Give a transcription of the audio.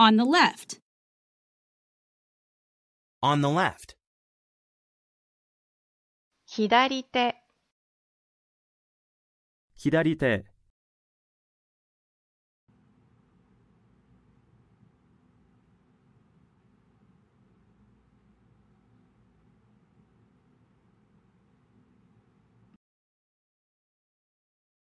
On the left. On the left. 左手左手